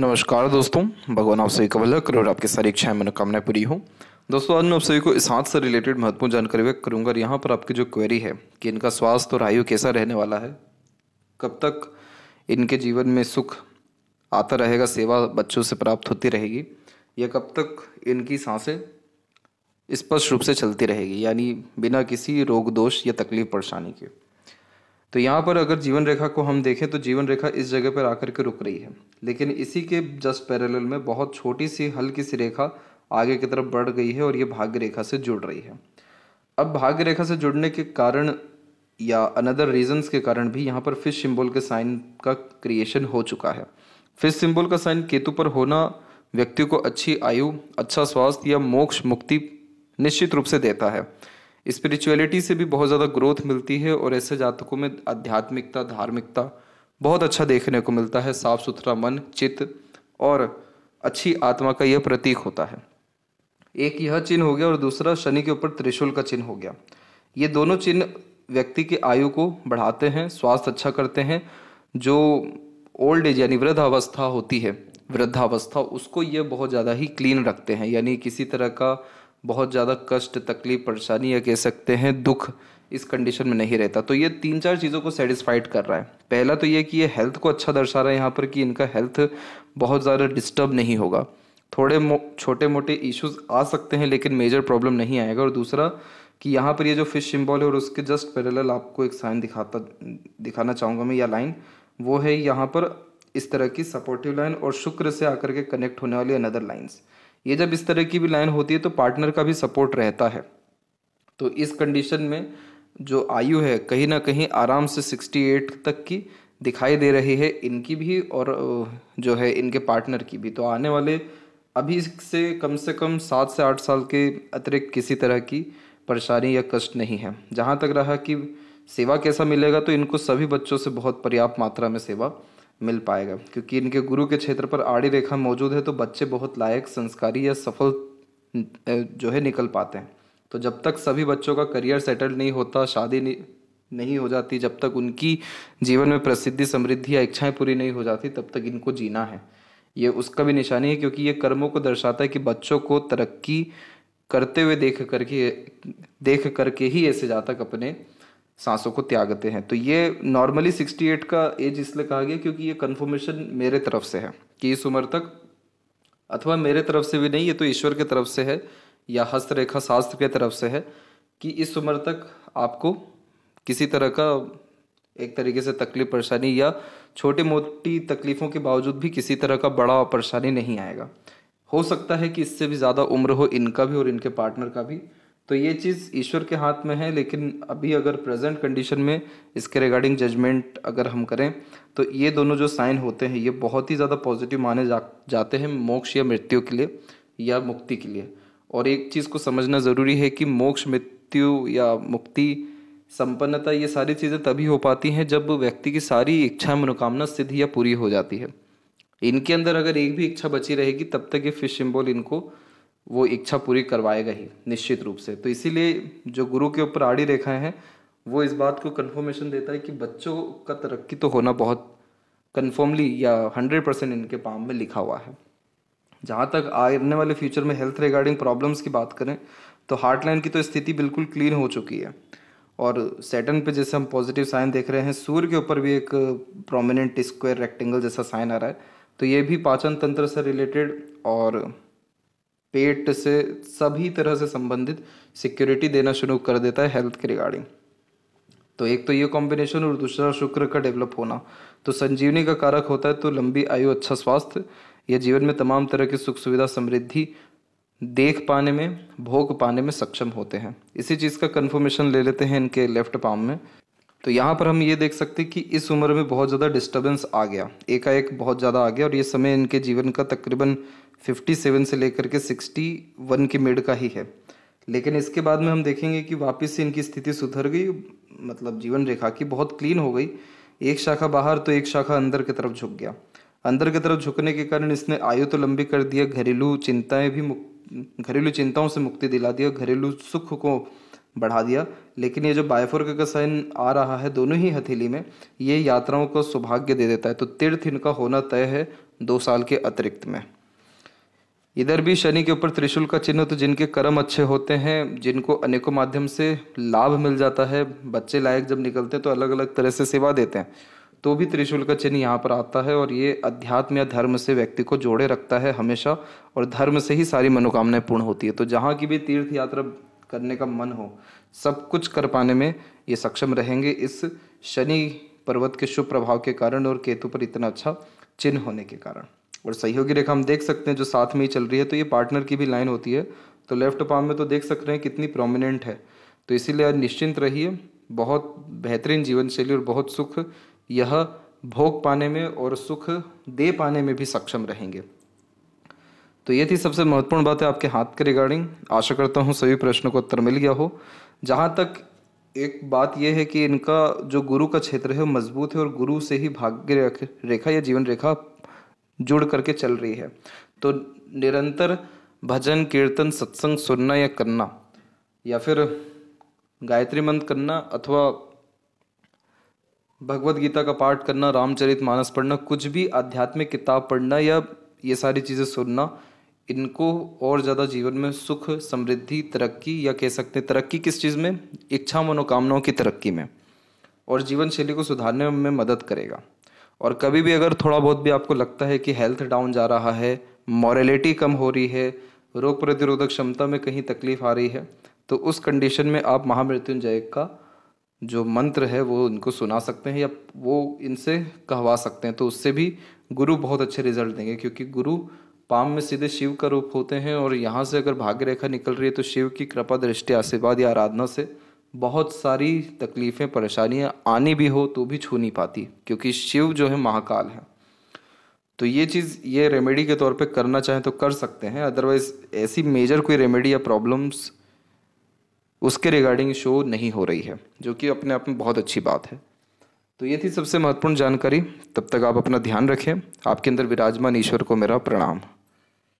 नमस्कार दोस्तों भगवान आप सभी का भला करो और आपकी सारी इच्छाएं मनोकामनाएं पूरी हो दोस्तों आज मैं आप सभी को हाथ से रिलेटेड महत्वपूर्ण जानकारी व्यक्त करूंगा और यहाँ पर आपकी जो क्वेरी है कि इनका स्वास्थ्य और आयु कैसा रहने वाला है कब तक इनके जीवन में सुख आता रहेगा सेवा बच्चों से प्राप्त होती रहेगी या कब तक इनकी सांसें स्पष्ट रूप से चलती रहेगी यानी बिना किसी रोग दोष या तकलीफ परेशानी के तो यहाँ पर अगर जीवन रेखा को हम देखें तो जीवन रेखा इस जगह पर आकर के रुक रही है लेकिन इसी के जस्ट पैरेलल में बहुत छोटी सी हल्की सी रेखा आगे की तरफ बढ़ गई है और ये भाग्य रेखा से जुड़ रही है अब भाग्य रेखा से जुड़ने के कारण या अनदर रीजंस के कारण भी यहाँ पर फिश सिंबल के साइन का क्रिएशन हो चुका है फिश सिंबल का साइन केतु पर होना व्यक्ति को अच्छी आयु अच्छा स्वास्थ्य या मोक्ष मुक्ति निश्चित रूप से देता है स्पिरिचुअलिटी से भी बहुत ज़्यादा ग्रोथ मिलती है और ऐसे जातकों में आध्यात्मिकता धार्मिकता बहुत अच्छा देखने को मिलता है साफ सुथरा मन चित्त और अच्छी आत्मा का यह प्रतीक होता है एक यह चिन्ह हो गया और दूसरा शनि के ऊपर त्रिशूल का चिन्ह हो गया ये दोनों चिन्ह व्यक्ति की आयु को बढ़ाते हैं स्वास्थ्य अच्छा करते हैं जो ओल्ड एज यानी वृद्धावस्था होती है वृद्धावस्था उसको ये बहुत ज़्यादा ही क्लीन रखते हैं यानी किसी तरह का बहुत ज़्यादा कष्ट तकलीफ परेशानी या कह सकते हैं दुख इस कंडीशन में नहीं रहता तो ये तीन चार चीज़ों को सेटिस्फाइड कर रहा है पहला तो ये कि ये हेल्थ को अच्छा दर्शा रहा है यहाँ पर कि इनका हेल्थ बहुत ज़्यादा डिस्टर्ब नहीं होगा थोड़े मो छोटे मोटे इश्यूज आ सकते हैं लेकिन मेजर प्रॉब्लम नहीं आएगा और दूसरा कि यहाँ पर ये जो फिश सिम्बॉल है और उसके जस्ट पैरेलल आपको एक साइन दिखाता दिखाना चाहूँगा मैं या लाइन वो है यहाँ पर इस तरह की सपोर्टिव लाइन और शुक्र से आकर के कनेक्ट होने वाली अनदर लाइन्स ये जब इस तरह की भी लाइन होती है तो पार्टनर का भी सपोर्ट रहता है तो इस कंडीशन में जो आयु है कहीं ना कहीं आराम से 68 तक की दिखाई दे रही है इनकी भी और जो है इनके पार्टनर की भी तो आने वाले अभी से कम से कम सात से आठ साल के अतिरिक्त किसी तरह की परेशानी या कष्ट नहीं है जहाँ तक रहा कि सेवा कैसा मिलेगा तो इनको सभी बच्चों से बहुत पर्याप्त मात्रा में सेवा मिल पाएगा क्योंकि इनके गुरु के क्षेत्र पर आड़ी रेखा मौजूद है तो बच्चे बहुत लायक संस्कारी या सफल जो है निकल पाते हैं तो जब तक सभी बच्चों का करियर सेटल नहीं होता शादी नहीं नहीं हो जाती जब तक उनकी जीवन में प्रसिद्धि समृद्धि या इच्छाएं पूरी नहीं हो जाती तब तक इनको जीना है ये उसका भी निशानी है क्योंकि ये कर्मों को दर्शाता है कि बच्चों को तरक्की करते हुए देख करके देख करके ही ऐसे जातक अपने सांसों को त्यागते हैं तो ये नॉर्मली 68 का एज इसलिए कहा गया क्योंकि ये कन्फर्मेशन मेरे तरफ से है कि इस उम्र तक अथवा मेरे तरफ से भी नहीं ये तो ईश्वर की तरफ से है या हस्तरेखा शास्त्र के तरफ से है कि इस उम्र तक आपको किसी तरह का एक तरीके से तकलीफ परेशानी या छोटी मोटी तकलीफ़ों के बावजूद भी किसी तरह का बड़ा परेशानी नहीं आएगा हो सकता है कि इससे भी ज़्यादा उम्र हो इनका भी और इनके पार्टनर का भी तो ये चीज़ ईश्वर के हाथ में है लेकिन अभी अगर प्रेजेंट कंडीशन में इसके रिगार्डिंग जजमेंट अगर हम करें तो ये दोनों जो साइन होते हैं ये बहुत ही ज़्यादा पॉजिटिव माने जा जाते हैं मोक्ष या मृत्यु के लिए या मुक्ति के लिए और एक चीज़ को समझना ज़रूरी है कि मोक्ष मृत्यु या मुक्ति संपन्नता ये सारी चीज़ें तभी हो पाती हैं जब व्यक्ति की सारी इच्छा मनोकामना सिद्ध या पूरी हो जाती है इनके अंदर अगर एक भी इच्छा बची रहेगी तब तक ये फिश सिंबल इनको वो इच्छा पूरी करवाएगा ही निश्चित रूप से तो इसीलिए जो गुरु के ऊपर आड़ी रेखाएं हैं वो इस बात को कन्फर्मेशन देता है कि बच्चों का तरक्की तो होना बहुत कन्फर्मली या हंड्रेड परसेंट इनके पाम में लिखा हुआ है जहाँ तक आने वाले फ्यूचर में हेल्थ रिगार्डिंग प्रॉब्लम्स की बात करें तो हार्ट लाइन की तो स्थिति बिल्कुल क्लीन हो चुकी है और सेटन पे जैसे हम पॉजिटिव साइन देख रहे हैं सूर्य के ऊपर भी एक प्रोमिनेंट स्क्वायर रेक्टेंगल जैसा साइन आ रहा है तो ये भी पाचन तंत्र से रिलेटेड और पेट से सभी तरह से संबंधित सिक्योरिटी देना शुरू कर देता है हेल्थ के रिगार्डिंग तो एक तो ये कॉम्बिनेशन और दूसरा शुक्र का डेवलप होना तो संजीवनी का कारक होता है तो लंबी आयु अच्छा स्वास्थ्य या जीवन में तमाम तरह की सुख सुविधा समृद्धि देख पाने में भोग पाने में सक्षम होते हैं इसी चीज़ का कन्फर्मेशन ले लेते हैं इनके लेफ्ट पाम में तो यहाँ पर हम ये देख सकते हैं कि इस उम्र में बहुत ज़्यादा डिस्टर्बेंस आ गया एकाएक बहुत ज़्यादा आ गया और ये समय इनके जीवन का तकरीबन 57 से लेकर के 61 के मिड का ही है लेकिन इसके बाद में हम देखेंगे कि वापस से इनकी स्थिति सुधर गई मतलब जीवन रेखा की बहुत क्लीन हो गई एक शाखा बाहर तो एक शाखा अंदर की तरफ झुक गया अंदर की तरफ झुकने के कारण इसने आयु तो लंबी कर दिया घरेलू चिंताएं भी घरेलू चिंताओं से मुक्ति दिला दिया घरेलू सुख को बढ़ा दिया लेकिन ये जो बायफोर का साइन आ रहा है दोनों ही हथेली में ये यात्राओं को सौभाग्य दे देता है तो तीर्थ इनका होना तय है दो साल के अतिरिक्त में इधर भी शनि के ऊपर त्रिशूल का चिन्ह तो जिनके कर्म अच्छे होते हैं जिनको अनेकों माध्यम से लाभ मिल जाता है बच्चे लायक जब निकलते हैं तो अलग अलग तरह से सेवा देते हैं तो भी त्रिशूल का चिन्ह यहाँ पर आता है और ये अध्यात्म या धर्म से व्यक्ति को जोड़े रखता है हमेशा और धर्म से ही सारी मनोकामनाएं पूर्ण होती है तो जहाँ की भी तीर्थ यात्रा करने का मन हो सब कुछ कर पाने में ये सक्षम रहेंगे इस शनि पर्वत के शुभ प्रभाव के कारण और केतु पर इतना अच्छा चिन्ह होने के कारण और सहयोगी रेखा हम देख सकते हैं जो साथ में ही चल रही है तो ये पार्टनर की भी लाइन होती है तो लेफ्ट पाम में तो देख सक रहे हैं कितनी प्रोमिनेंट है तो इसीलिए निश्चिंत रहिए बहुत बेहतरीन जीवन शैली और बहुत सुख यह भोग पाने में और सुख दे पाने में भी सक्षम रहेंगे तो ये थी सबसे महत्वपूर्ण बात है आपके हाथ के रिगार्डिंग आशा करता हूँ सभी प्रश्नों को उत्तर मिल गया हो जहाँ तक एक बात यह है कि इनका जो गुरु का क्षेत्र है वो मजबूत है और गुरु से ही भाग्य रेखा या जीवन रेखा जुड़ करके चल रही है तो निरंतर भजन कीर्तन सत्संग सुनना या करना या फिर गायत्री मंत्र करना अथवा भगवत गीता का पाठ करना रामचरित मानस पढ़ना कुछ भी आध्यात्मिक किताब पढ़ना या ये सारी चीज़ें सुनना इनको और ज़्यादा जीवन में सुख समृद्धि तरक्की या कह सकते हैं तरक्की किस चीज़ में इच्छा मनोकामनाओं की तरक्की में और जीवन शैली को सुधारने में मदद करेगा और कभी भी अगर थोड़ा बहुत भी आपको लगता है कि हेल्थ डाउन जा रहा है मॉरेलिटी कम हो रही है रोग प्रतिरोधक क्षमता में कहीं तकलीफ आ रही है तो उस कंडीशन में आप महामृत्युंजय का जो मंत्र है वो उनको सुना सकते हैं या वो इनसे कहवा सकते हैं तो उससे भी गुरु बहुत अच्छे रिजल्ट देंगे क्योंकि गुरु पाम में सीधे शिव का रूप होते हैं और यहाँ से अगर भाग्य रेखा निकल रही है तो शिव की कृपा दृष्टि आशीर्वाद या आराधना से बहुत सारी तकलीफ़ें परेशानियां आनी भी हो तो भी छू नहीं पाती क्योंकि शिव जो है महाकाल है तो ये चीज़ ये रेमेडी के तौर पे करना चाहें तो कर सकते हैं अदरवाइज़ ऐसी मेजर कोई रेमेडी या प्रॉब्लम्स उसके रिगार्डिंग शो नहीं हो रही है जो कि अपने आप में बहुत अच्छी बात है तो ये थी सबसे महत्वपूर्ण जानकारी तब तक आप अपना ध्यान रखें आपके अंदर विराजमान ईश्वर को मेरा प्रणाम